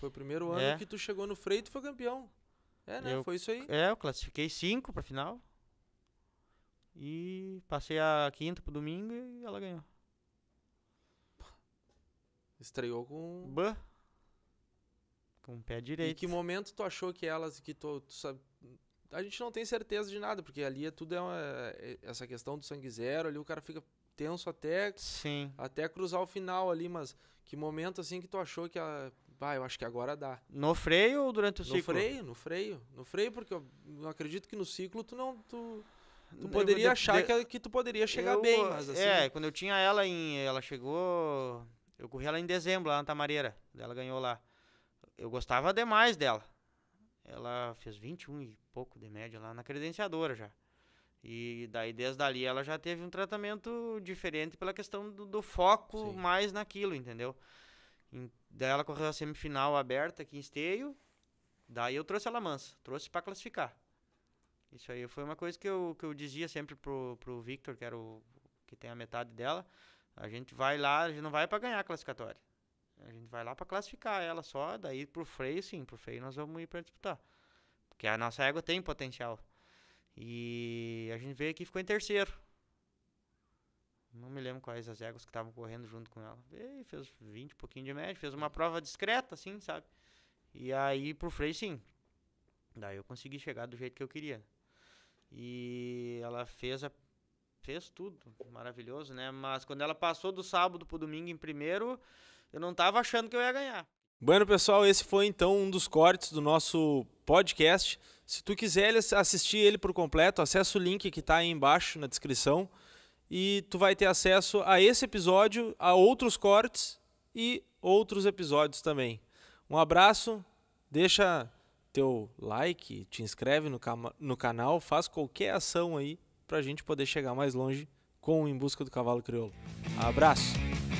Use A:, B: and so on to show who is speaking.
A: Foi o primeiro ano é. que
B: tu chegou no freio e tu foi campeão. É, né? Eu, foi isso aí.
A: É, eu classifiquei cinco pra final. E passei a quinta pro domingo e ela ganhou. Estreou com. Bã. Com o pé direito. E que
B: momento tu achou que elas. Que tu, tu sabe, a gente não tem certeza de nada, porque ali é tudo é, uma, é essa questão do sangue zero, ali o cara fica tenso até Sim. até cruzar o final ali, mas que momento assim que tu achou que a eu acho que
A: agora dá. No freio ou durante o no ciclo? No freio,
B: no freio, no freio porque eu acredito que no ciclo tu não tu, tu poderia eu, achar de, que, que tu poderia chegar eu, bem, mas assim. É,
A: quando eu tinha ela em ela chegou eu corri ela em dezembro lá na Tamareira, ela ganhou lá. Eu gostava demais dela ela fez 21 e pouco de média lá na credenciadora já. E daí, desde ali, ela já teve um tratamento diferente pela questão do, do foco Sim. mais naquilo, entendeu? E daí ela correu a semifinal aberta aqui em Esteio. Daí eu trouxe ela mansa, trouxe para classificar. Isso aí foi uma coisa que eu, que eu dizia sempre pro, pro Victor, que era o que tem a metade dela. A gente vai lá, a gente não vai para ganhar a classificatória. A gente vai lá para classificar ela só, daí pro freio sim, pro freio nós vamos ir para disputar. Porque a nossa égua tem potencial. E a gente veio aqui e ficou em terceiro. Não me lembro quais as éguas que estavam correndo junto com ela. Veio, fez 20 e pouquinho de média, fez uma prova discreta, assim, sabe? E aí pro freio sim. Daí eu consegui chegar do jeito que eu queria. E ela fez a fez tudo, maravilhoso, né? Mas quando ela passou do sábado pro domingo em primeiro, eu não estava achando que eu ia ganhar.
B: Bueno, pessoal, esse foi então um dos cortes do nosso podcast. Se tu quiser assistir ele por completo, acessa o link que está aí embaixo na descrição e tu vai ter acesso a esse episódio, a outros cortes e outros episódios também. Um abraço, deixa teu like, te inscreve no, no canal, faz qualquer ação aí para a gente poder chegar mais longe com Em Busca do Cavalo Crioulo. Abraço!